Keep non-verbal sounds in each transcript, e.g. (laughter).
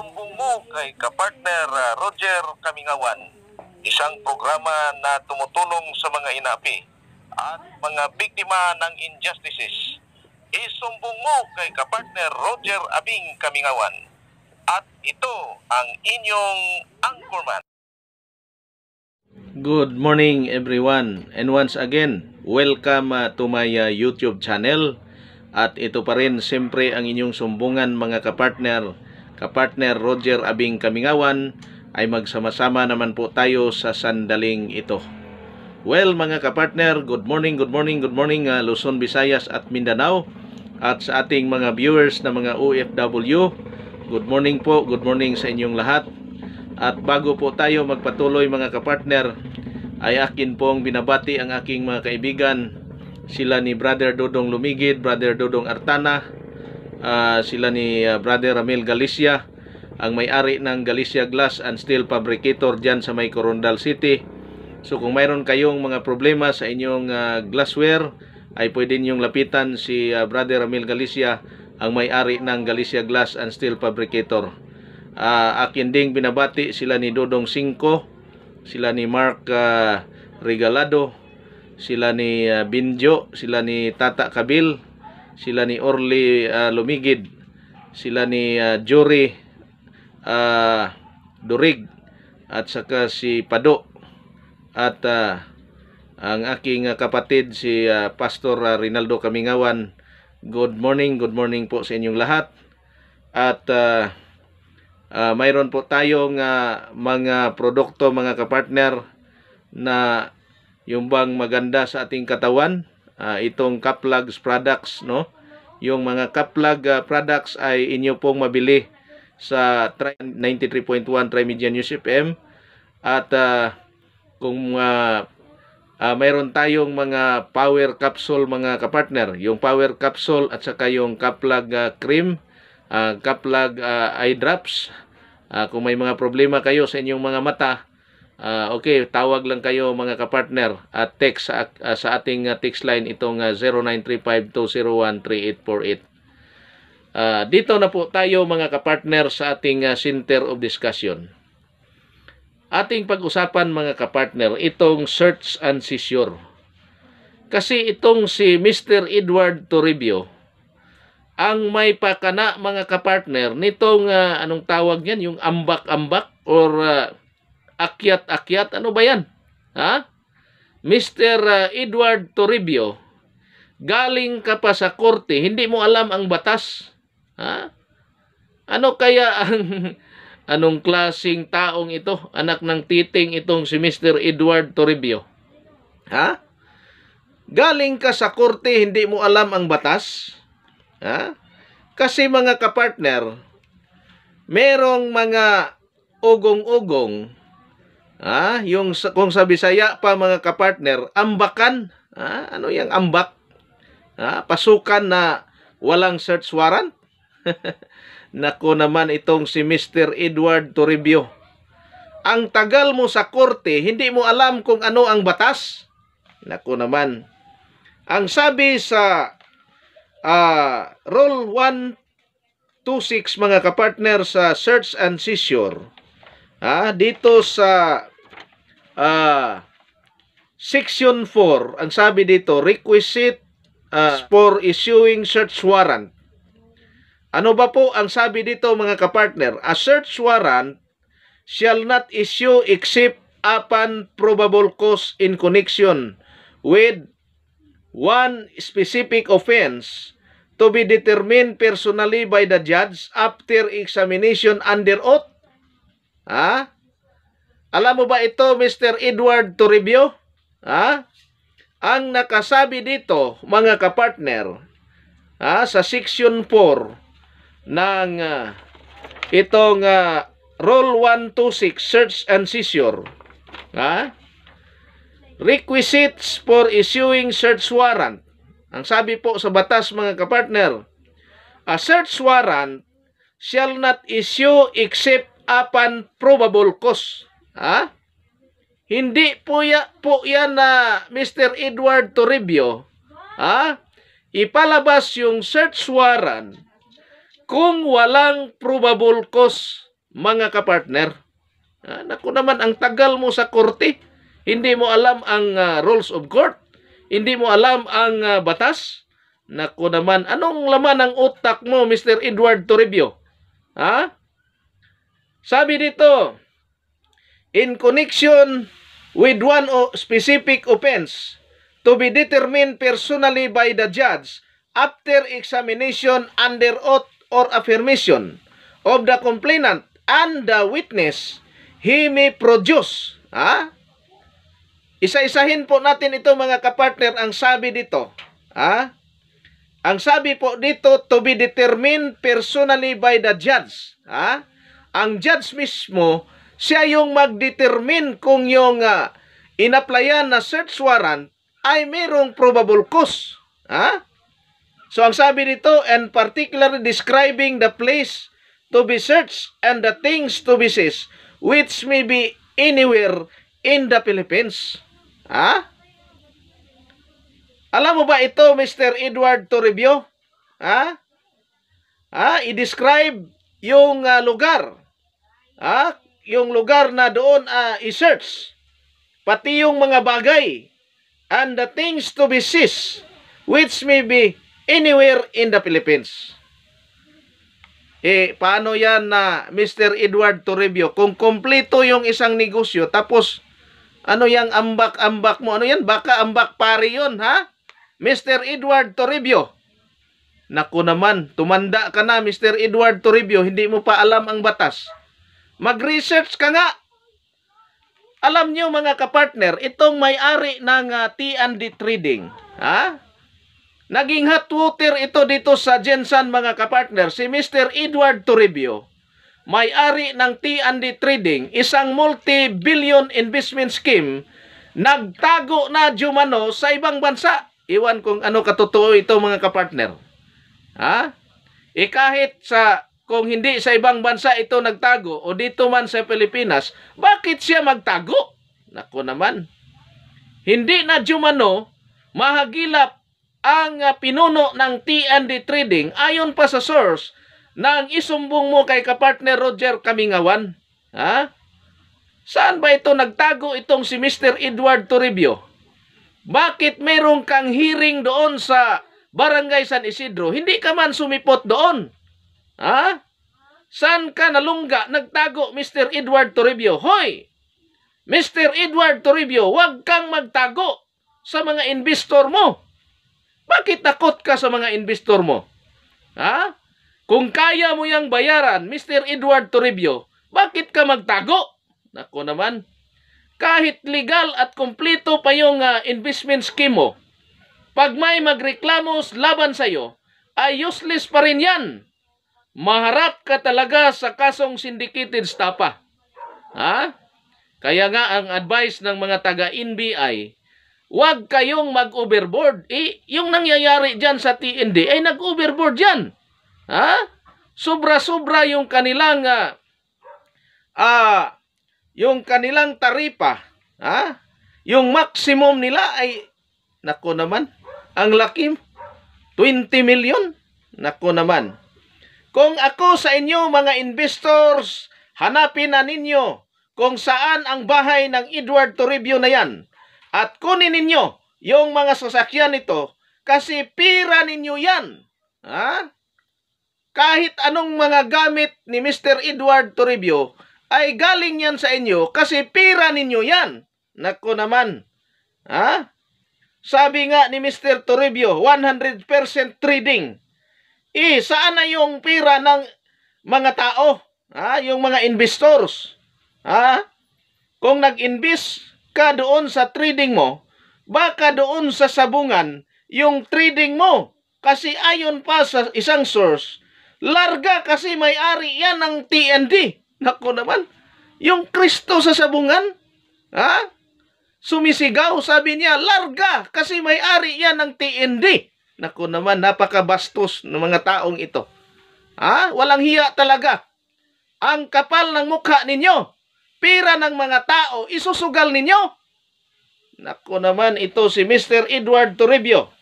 sumbong mo kay kapartner ah, Roger Kamingawan, isang programa na tumutulong sa mga inapi at mga biktima ng injustices. Isumbong mo kay kapartner Roger Abing Kamingawan at ito ang inyong anchorman. Good morning everyone and once again, welcome ah, to my ah, YouTube channel. At ito pa rin siyempre ang inyong sumbungan mga kapartner kapartner Roger Abing Kamingawan ay magsama-sama naman po tayo sa sandaling ito. Well mga kapartner, good morning, good morning, good morning uh, Luzon, Visayas at Mindanao at sa ating mga viewers na mga OFW. Good morning po, good morning sa inyong lahat. At bago po tayo magpatuloy mga kapartner, ay akin pong binabati ang aking mga kaibigan sila ni Brother Dodong Lumigid, Brother Dodong Artana, uh, sila ni uh, Brother Ramil Galicia ang may-ari ng Galicia Glass and Steel Fabricator dyan sa may Corondal City. So kung mayroon kayong mga problema sa inyong uh, glassware, ay pwede niyong lapitan si uh, Brother Ramil Galicia, ang may-ari ng Galicia Glass and Steel Fabricator. Uh, akin ding binabati sila ni Dodong Singko, sila ni Mark uh, Regalado, sila ni uh, Binjo, sila ni Tata Kabil, sila ni Orly uh, Lumigid, sila ni uh, ah, Jury uh, ah, Durig at saka si Pado at uh, ang aking uh, kapatid si uh, Pastor uh, Rinaldo Kamingawan. Good morning, good morning po sa inyong lahat. At uh, uh, mayroon po tayong uh, mga produkto, mga kapartner na yung bang maganda sa ating katawan uh, itong Kaplags products no yung mga Kaplag uh, products ay inyo pong mabili sa 93.1 Trimedia News FM at uh, kung uh, uh, mayroon tayong mga power capsule mga kapartner yung power capsule at saka yung Kaplag uh, cream uh, Kaplag uh, eye drops uh, kung may mga problema kayo sa inyong mga mata Uh, okay, tawag lang kayo mga kapartner at text sa, uh, sa ating uh, text line itong uh, 0935 3848 Uh, dito na po tayo mga kapartner sa ating uh, center of discussion. Ating pag-usapan mga kapartner itong search and seizure. Kasi itong si Mr. Edward Toribio ang may pakana mga kapartner nitong uh, anong tawag niyan yung ambak-ambak or uh, akyat-akyat. Ano ba yan? Ha? Mr. Uh, Edward Toribio, galing ka pa sa korte, hindi mo alam ang batas. Ha? Ano kaya ang (laughs) anong klasing taong ito, anak ng titing itong si Mr. Edward Toribio? Ha? Galing ka sa korte, hindi mo alam ang batas? Ha? Kasi mga kapartner, merong mga ugong-ugong Ah, yung kung sa Bisaya pa mga kapartner, ambakan, ah, ano yung ambak? Ah, pasukan na walang search warrant. (laughs) Nako naman itong si Mr. Edward Toribio. Ang tagal mo sa korte, hindi mo alam kung ano ang batas. Nako naman. Ang sabi sa uh, Rule 126 mga kapartner sa search and seizure, ah, dito sa uh, Section 4, ang sabi dito, requisite uh, for issuing search warrant. Ano ba po ang sabi dito mga kapartner? A search warrant shall not issue except upon probable cause in connection with one specific offense to be determined personally by the judge after examination under oath. Ha? Ah, alam mo ba ito, Mr. Edward to review? Ha? Ang nakasabi dito, mga kapartner, ha, sa Section 4 ng uh, itong uh, Rule 126, Search and Seizure, ha? Requisites for issuing search warrant. Ang sabi po sa batas, mga kapartner, a search warrant shall not issue except upon probable cause. Ha? Hindi po, ya, po yan na Mr. Edward Toribio. Ha? Ipalabas yung search warrant kung walang probable cause, mga kapartner. Ha? Naku naman, ang tagal mo sa korte. Hindi mo alam ang uh, rules of court. Hindi mo alam ang uh, batas. Naku naman, anong laman ng utak mo, Mr. Edward Toribio? Ha? Sabi dito, in connection with one specific offense to be determined personally by the judge after examination under oath or affirmation of the complainant and the witness, he may produce. Ha? Isa-isahin po natin ito mga kapartner ang sabi dito. Ha? Ang sabi po dito, to be determined personally by the judge. Ha? Ang judge mismo, siya yung magdetermine kung yung uh, ah, inaplayan na search warrant ay mayroong probable cause. Ha? So ang sabi nito, and particularly describing the place to be searched and the things to be seized, which may be anywhere in the Philippines. Ha? Alam mo ba ito, Mr. Edward Toribio? Ha? Ha? I-describe yung uh, lugar. Ha? yung lugar na doon uh, i-search. Pati yung mga bagay and the things to be seized which may be anywhere in the Philippines. Eh, paano yan na uh, Mr. Edward Toribio? Kung kompleto yung isang negosyo, tapos ano yang ambak-ambak mo? Ano yan? Baka ambak pari yon ha? Mr. Edward Toribio. Naku naman, tumanda ka na Mr. Edward Toribio, hindi mo pa alam ang batas. Mag-research ka nga. Alam niyo mga kapartner, itong may-ari ng uh, ah, T&D Trading, ha? Naging hot water ito dito sa Jensen mga kapartner, si Mr. Edward Toribio. May-ari ng T&D Trading, isang multi-billion investment scheme, nagtago na Jumano sa ibang bansa. Iwan kung ano katotoo ito mga kapartner. Ha? Eh kahit sa kung hindi sa ibang bansa ito nagtago o dito man sa Pilipinas, bakit siya magtago? Nako naman. Hindi na Jumano mahagilap ang ah, pinuno ng TND Trading ayon pa sa source na isumbong mo kay kapartner Roger Kamingawan. Ha? Saan ba ito nagtago itong si Mr. Edward Toribio? Bakit mayroong kang hearing doon sa Barangay San Isidro? Hindi ka man sumipot doon. Ha? Saan ka nalungga nagtago Mr. Edward Toribio? Hoy! Mr. Edward Toribio, huwag kang magtago sa mga investor mo. Bakit takot ka sa mga investor mo? Ha? Kung kaya mo yang bayaran, Mr. Edward Toribio, bakit ka magtago? Nako naman. Kahit legal at kumpleto pa yung uh, investment scheme mo, pag may magreklamos laban sa'yo, ay useless pa rin yan maharap ka talaga sa kasong syndicated stapa. Ha? Kaya nga ang advice ng mga taga NBI, huwag kayong mag-overboard. Eh, yung nangyayari diyan sa TND ay nag-overboard diyan. Ha? Sobra-sobra yung kanilang ah uh, uh, yung kanilang taripa, ha? Yung maximum nila ay nako naman, ang laki 20 million. Nako naman. Kung ako sa inyo mga investors, hanapin na ninyo kung saan ang bahay ng Edward Toribio na yan at kunin ninyo yung mga sasakyan nito kasi pira ninyo yan. Ha? Kahit anong mga gamit ni Mr. Edward Toribio ay galing yan sa inyo kasi pira ninyo yan. Nako naman. Ha? Sabi nga ni Mr. Toribio, 100% trading eh, saan na yung pira ng mga tao? Ha? Yung mga investors. Ha? Kung nag-invest ka doon sa trading mo, baka doon sa sabungan yung trading mo. Kasi ayon pa sa isang source, larga kasi may-ari yan ng TND. Nako naman, yung Kristo sa sabungan, ha? Sumisigaw, sabi niya, larga kasi may-ari yan ng TND. Naku naman, napakabastos ng mga taong ito. Ha? Walang hiya talaga. Ang kapal ng mukha ninyo, pira ng mga tao, isusugal ninyo. Naku naman, ito si Mr. Edward Toribio.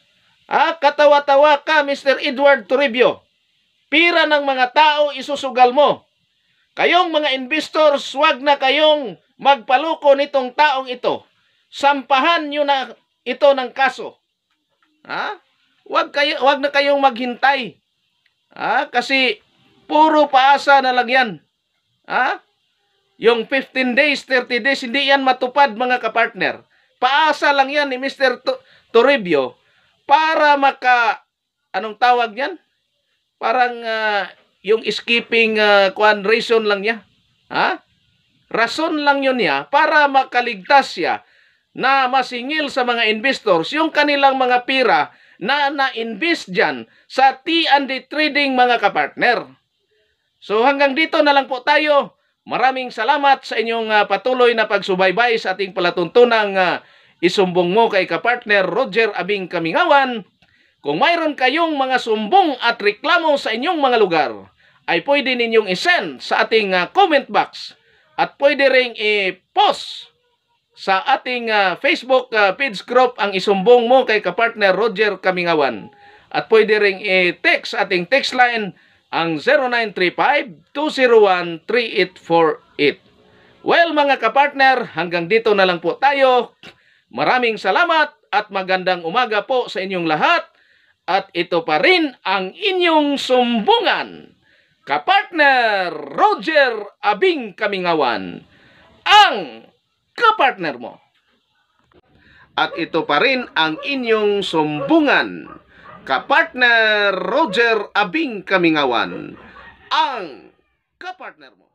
Ha? Katawa-tawa ka, Mr. Edward Toribio. Pira ng mga tao, isusugal mo. Kayong mga investors, huwag na kayong magpaluko nitong taong ito. Sampahan nyo na ito ng kaso. Ha? wag kayo wag na kayong maghintay. Ha? Kasi puro paasa na lang 'yan. Ha? Yung 15 days, 30 days, hindi yan matupad mga kapartner. Paasa lang yan ni Mr. Toribio para maka, anong tawag yan? Parang uh, yung skipping uh, kwan reason lang niya. Ha? Rason lang yun niya para makaligtas siya na masingil sa mga investors yung kanilang mga pira na na-invest dyan sa T&D trading mga kapartner. So hanggang dito na lang po tayo. Maraming salamat sa inyong uh, patuloy na pagsubaybay sa ating palatuntunang uh, isumbong mo kay kapartner Roger Abing Kamingawan. Kung mayroon kayong mga sumbong at reklamo sa inyong mga lugar, ay pwede ninyong isend sa ating uh, comment box at pwede ring i-post sa ating uh, Facebook uh, ah, page group ang isumbong mo kay kapartner Roger Kamingawan. At pwede ring i-text ating text line ang 0935-201-3848. Well mga kapartner, hanggang dito na lang po tayo. Maraming salamat at magandang umaga po sa inyong lahat. At ito pa rin ang inyong sumbungan. Kapartner Roger Abing Kamingawan. Ang kapartner mo. At ito pa rin ang inyong sumbungan, kapartner Roger Abing Kamingawan, ang kapartner mo.